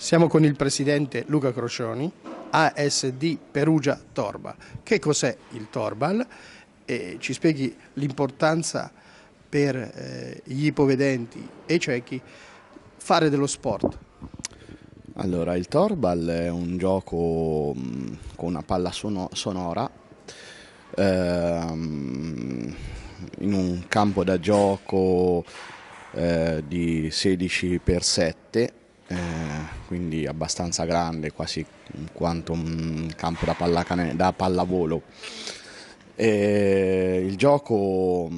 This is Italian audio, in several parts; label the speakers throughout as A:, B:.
A: Siamo con il presidente Luca Crocioni, ASD Perugia Torbal. Che cos'è il Torbal? E ci spieghi l'importanza per eh, gli ipovedenti e i ciechi fare dello sport.
B: Allora, il Torbal è un gioco mh, mm, con una palla sono sonora ehm, in un campo da gioco eh, di 16 x 7 eh, quindi abbastanza grande, quasi quanto un campo da, pallacane, da pallavolo. E il gioco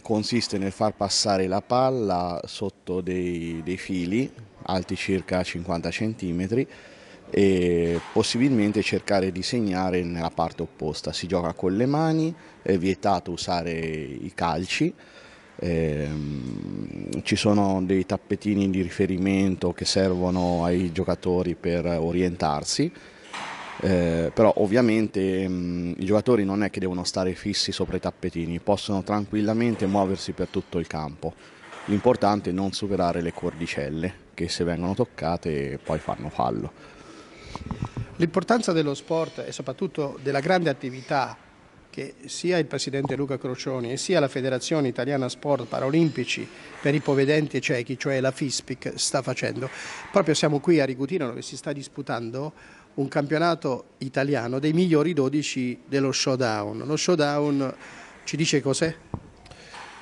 B: consiste nel far passare la palla sotto dei, dei fili alti circa 50 cm e possibilmente cercare di segnare nella parte opposta. Si gioca con le mani, è vietato usare i calci eh, ci sono dei tappetini di riferimento che servono ai giocatori per orientarsi, eh, però ovviamente mh, i giocatori non è che devono stare fissi sopra i tappetini, possono tranquillamente muoversi per tutto il campo. L'importante è non superare le cordicelle che se vengono toccate poi fanno fallo.
A: L'importanza dello sport e soprattutto della grande attività che sia il presidente Luca Crocioni e sia la Federazione Italiana Sport Paralimpici per i povedenti e ciechi, cioè la FISPIC, sta facendo. Proprio siamo qui a Rigutino dove si sta disputando un campionato italiano dei migliori 12 dello showdown. Lo showdown ci dice cos'è?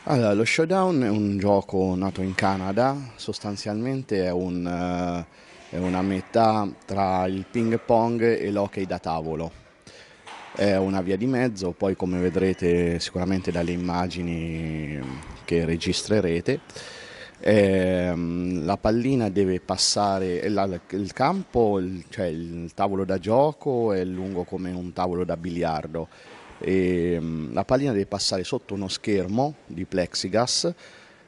B: Allora, lo Showdown è un gioco nato in Canada, sostanzialmente è, un, eh, è una metà tra il ping pong e l'hockey da tavolo è una via di mezzo, poi come vedrete sicuramente dalle immagini che registrerete, ehm, la pallina deve passare, la, il campo, il, cioè il tavolo da gioco è lungo come un tavolo da biliardo, e, ehm, la pallina deve passare sotto uno schermo di plexigas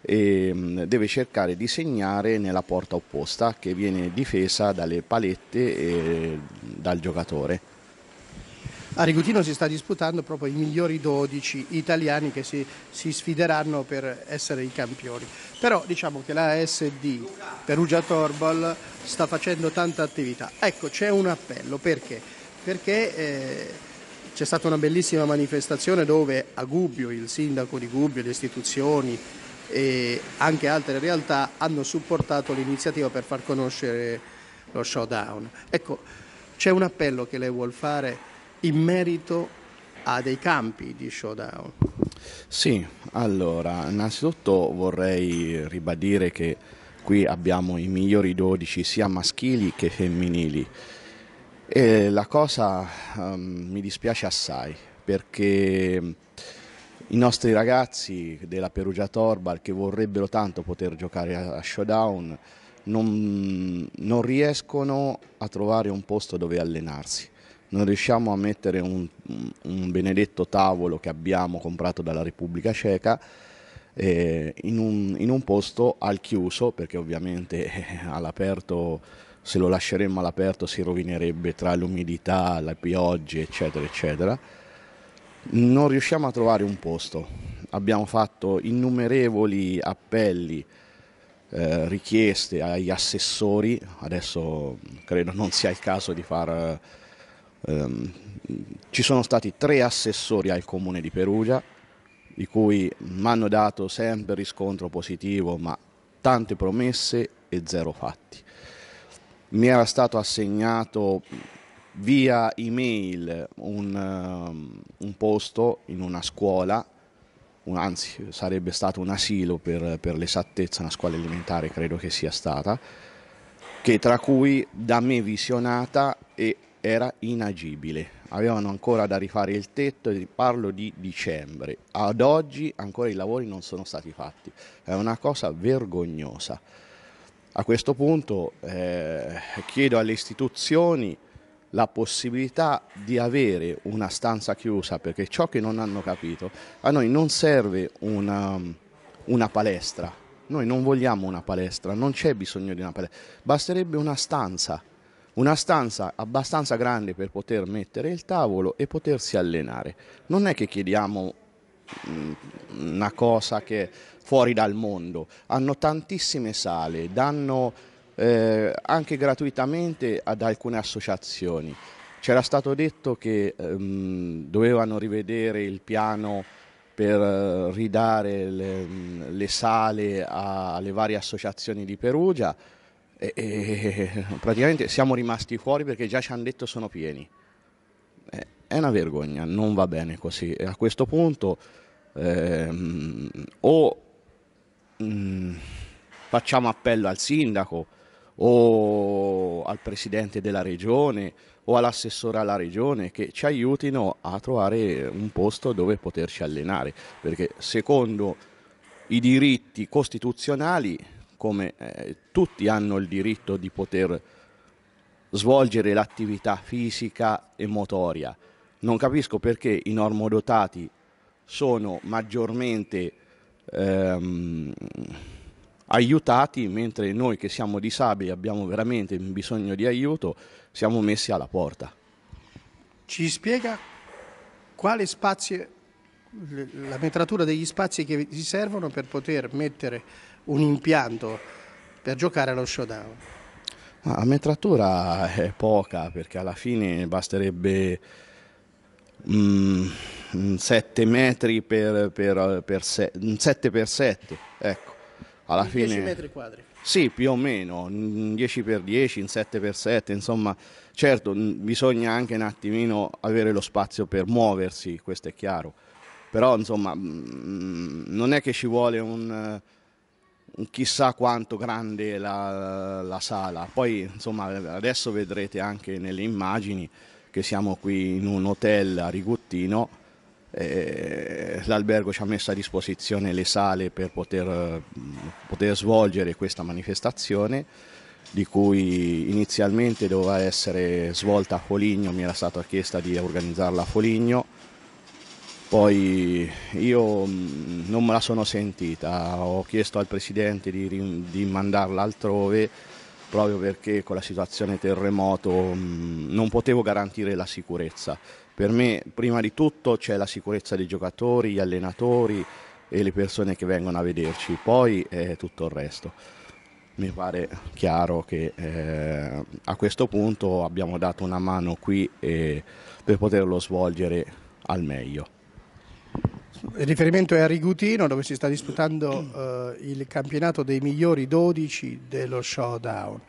B: e ehm, deve cercare di segnare nella porta opposta che viene difesa dalle palette e dal giocatore.
A: A Rigutino si sta disputando proprio i migliori 12 italiani che si, si sfideranno per essere i campioni. Però diciamo che la SD Perugia Torbal sta facendo tanta attività. Ecco, c'è un appello perché? Perché eh, c'è stata una bellissima manifestazione dove a Gubbio, il sindaco di Gubbio, le istituzioni e anche altre realtà hanno supportato l'iniziativa per far conoscere lo showdown. Ecco, c'è un appello che lei vuole fare in merito a dei campi di showdown.
B: Sì, allora, innanzitutto vorrei ribadire che qui abbiamo i migliori 12 sia maschili che femminili. E la cosa um, mi dispiace assai perché i nostri ragazzi della Perugia Torbal che vorrebbero tanto poter giocare a showdown non, non riescono a trovare un posto dove allenarsi non riusciamo a mettere un, un benedetto tavolo che abbiamo comprato dalla Repubblica Ceca eh, in, un, in un posto al chiuso, perché ovviamente eh, all'aperto se lo lasceremmo all'aperto si rovinerebbe tra l'umidità, le piogge, eccetera, eccetera. Non riusciamo a trovare un posto. Abbiamo fatto innumerevoli appelli, eh, richieste agli assessori, adesso credo non sia il caso di far ehm, ci sono stati tre assessori al comune di Perugia, di cui mi hanno dato sempre riscontro positivo, ma tante promesse e zero fatti. Mi era stato assegnato via email un, um, un posto in una scuola, un, anzi sarebbe stato un asilo per, per l'esattezza, una scuola elementare credo che sia stata, che tra cui da me visionata e era inagibile, avevano ancora da rifare il tetto, parlo di dicembre, ad oggi ancora i lavori non sono stati fatti, è una cosa vergognosa. A questo punto eh, chiedo alle istituzioni la possibilità di avere una stanza chiusa, perché ciò che non hanno capito, a noi non serve una, una palestra, noi non vogliamo una palestra, non c'è bisogno di una palestra, basterebbe una stanza una stanza abbastanza grande per poter mettere il tavolo e potersi allenare. Non è che chiediamo mm, una cosa che è fuori dal mondo, hanno tantissime sale, danno eh, anche gratuitamente ad alcune associazioni. C'era stato detto che ehm, dovevano rivedere il piano per ridare le, mm, le sale alle varie associazioni di Perugia. E, e, praticamente siamo rimasti fuori perché già ci hanno detto sono pieni. Eh, è una vergogna, non va bene così. E a questo punto ehm, o mh, mm, facciamo appello al sindaco o al presidente della regione o all'assessore alla regione che ci aiutino a trovare un posto dove poterci allenare perché secondo i diritti costituzionali come eh, tutti hanno il diritto di poter svolgere l'attività fisica e motoria. Non capisco perché i normodotati sono maggiormente ehm, aiutati, mentre noi che siamo disabili abbiamo veramente bisogno di aiuto, siamo messi alla porta. Ci spiega
A: quale spazio, la metratura degli spazi che vi servono per poter mettere un impianto per giocare allo showdown?
B: La metratura è poca perché alla fine basterebbe mm, 7 metri per, per, per se, 7x7, ecco. Alla in fine, 10 metri quadri. Sì, più o meno, in 10x10, in 7x7, insomma, certo, bisogna anche un attimino avere lo spazio per muoversi, questo è chiaro, però insomma, mm, non è che ci vuole un chissà quanto grande la, la sala. Poi, insomma, adesso vedrete anche nelle immagini che siamo qui in un hotel a Rigottino. Eh, l'albergo ci ha messo a disposizione le sale per poter, poter svolgere questa manifestazione di cui inizialmente doveva essere svolta a Foligno, mi era stata chiesta di organizzarla a Foligno, poi io mm, non me la sono sentita, ho chiesto al Presidente di, di mandarla altrove proprio perché con la situazione terremoto mm, non potevo garantire la sicurezza. Per me prima di tutto c'è la sicurezza dei giocatori, gli allenatori e le persone che vengono a vederci, poi è eh, tutto il resto. Mi pare chiaro che eh, a questo punto abbiamo dato una mano qui eh, per poterlo svolgere al meglio. Il riferimento è a Rigutino dove si sta disputando
A: eh, il campionato dei migliori 12 dello showdown.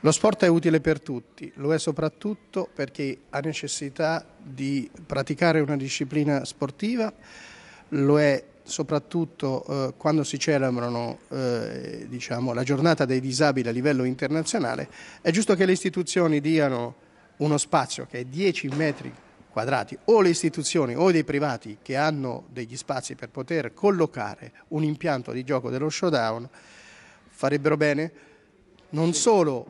A: Lo sport è utile per tutti, lo è soprattutto per chi ha necessità di praticare una disciplina sportiva, lo è soprattutto eh, quando si celebrano eh, diciamo, la giornata dei disabili a livello internazionale, è giusto che le istituzioni diano uno spazio che è 10 metri quadrati o le istituzioni o dei privati che hanno degli spazi per poter collocare un impianto di gioco dello showdown farebbero bene non solo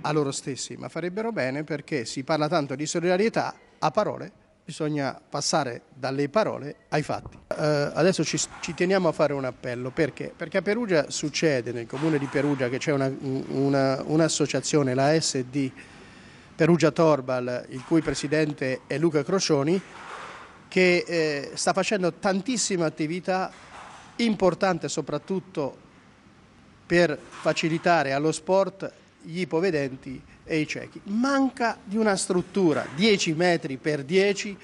A: a loro stessi, ma farebbero bene perché si parla tanto di solidarietà a parole, bisogna passare dalle parole ai fatti. Eh, adesso ci, ci, teniamo a fare un appello, perché? Perché a Perugia succede, nel comune di Perugia, che c'è una, una, un'associazione, la SD, Perugia Torbal, il cui presidente è Luca Crocioni, che eh, sta facendo tantissima attività importante soprattutto per facilitare allo sport gli ipovedenti e i ciechi. Manca di una struttura 10 metri per 10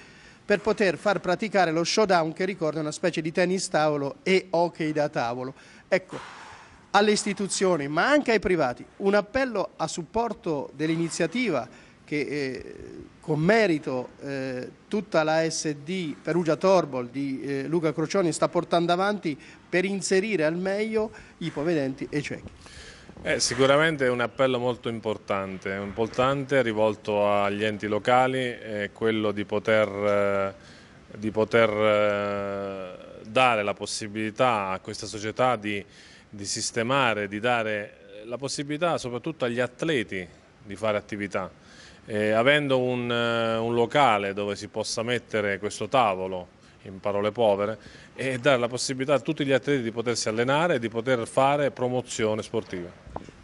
A: per poter far praticare lo showdown che ricorda una specie di tennis tavolo e hockey da tavolo. Ecco, alle istituzioni ma anche ai privati un appello a supporto dell'iniziativa che eh, con merito eh, tutta la SD Perugia Torbol di eh, Luca Crocioni sta portando avanti per inserire al meglio i povedenti e i ciechi.
C: Eh, sicuramente è un appello molto importante, importante rivolto agli enti locali, è quello di poter, eh, di poter eh, dare la possibilità a questa società di, di sistemare, di dare la possibilità soprattutto agli atleti di fare attività eh, avendo un, eh, un, locale dove si possa mettere questo tavolo, in parole povere, e dare la possibilità a tutti gli atleti di potersi allenare e di poter fare promozione sportiva.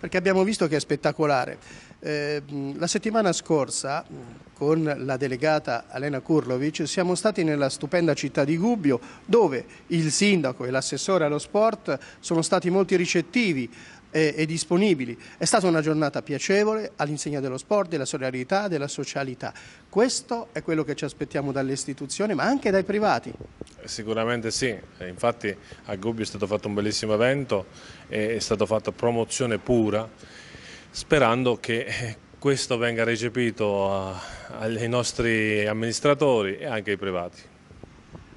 A: Perché abbiamo visto che è spettacolare. Eh, la settimana scorsa con la delegata Elena Kurlovic siamo stati nella stupenda città di Gubbio dove il sindaco e l'assessore allo sport sono stati molto ricettivi e, e, disponibili. È stata una giornata piacevole all'insegna dello sport, della solidarietà, della socialità. Questo è quello che ci aspettiamo dalle istituzioni ma anche dai privati.
C: Sicuramente sì, infatti a Gubbio è stato fatto un bellissimo evento, è stata fatta promozione pura sperando che eh, questo venga recepito a, eh, ai nostri amministratori e anche ai privati.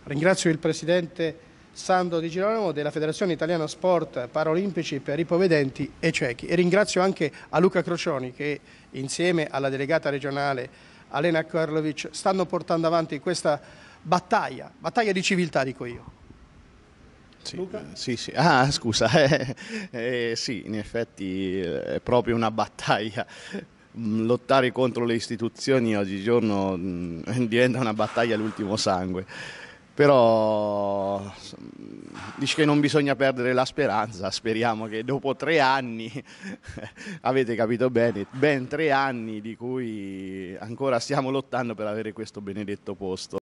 A: Ringrazio il Presidente Sando Di Girolamo della Federazione Italiana Sport Paralimpici per ipovedenti e ciechi e ringrazio anche a Luca Crocioni che insieme alla delegata regionale Alena Karlovic stanno portando avanti questa battaglia, battaglia di civiltà dico io. Sì, eh,
B: sì, sì, Ah, scusa, eh, eh, sì, in effetti eh, è proprio una battaglia. Mm, lottare contro le istituzioni oggigiorno mm, diventa una battaglia all'ultimo sangue però mm, dice che non bisogna perdere la speranza, speriamo che dopo tre anni, avete capito bene, ben tre anni di cui ancora stiamo lottando per avere questo benedetto posto.